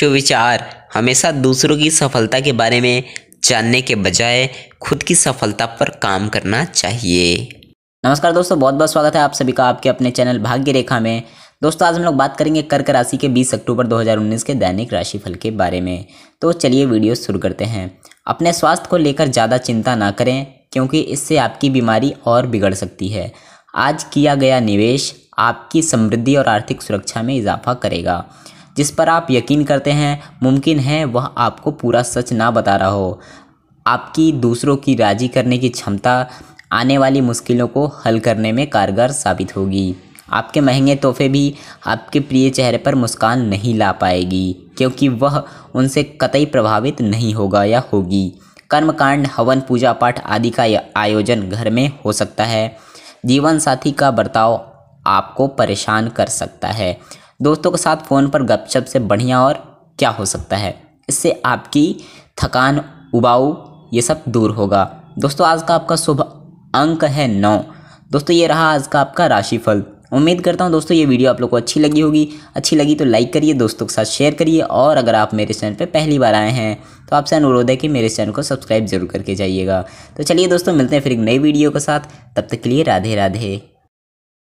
सुविचार हमेशा दूसरों की सफलता के बारे में जानने के बजाय खुद की सफलता पर काम करना चाहिए नमस्कार दोस्तों बहुत बहुत स्वागत है आप सभी का आपके अपने चैनल भाग्य रेखा में दोस्तों आज हम लोग बात करेंगे कर्क राशि के 20 अक्टूबर 2019 के दैनिक राशिफल के बारे में तो चलिए वीडियो शुरू करते हैं अपने स्वास्थ्य को लेकर ज़्यादा चिंता ना करें क्योंकि इससे आपकी बीमारी और बिगड़ सकती है आज किया गया निवेश आपकी समृद्धि और आर्थिक सुरक्षा में इजाफा करेगा जिस पर आप यकीन करते हैं मुमकिन है वह आपको पूरा सच ना बता रहा हो आपकी दूसरों की राजी करने की क्षमता आने वाली मुश्किलों को हल करने में कारगर साबित होगी आपके महंगे तोहफे भी आपके प्रिय चेहरे पर मुस्कान नहीं ला पाएगी क्योंकि वह उनसे कतई प्रभावित नहीं होगा या होगी कर्मकांड हवन पूजा पाठ आदि का आयोजन घर में हो सकता है जीवन साथी का बर्ताव आपको परेशान कर सकता है दोस्तों के साथ फ़ोन पर गपशप से बढ़िया और क्या हो सकता है इससे आपकी थकान उबाऊ ये सब दूर होगा दोस्तों आज का आपका शुभ अंक है नौ दोस्तों ये रहा आज का आपका राशिफल उम्मीद करता हूँ दोस्तों ये वीडियो आप लोग को अच्छी लगी होगी अच्छी लगी तो लाइक करिए दोस्तों के साथ शेयर करिए और अगर आप मेरे चैनल पर पहली बार आए हैं तो आपसे अनुरोध है कि मेरे चैनल को सब्सक्राइब जरूर करके जाइएगा तो चलिए दोस्तों मिलते हैं फिर एक नई वीडियो के साथ तब तक के लिए राधे राधे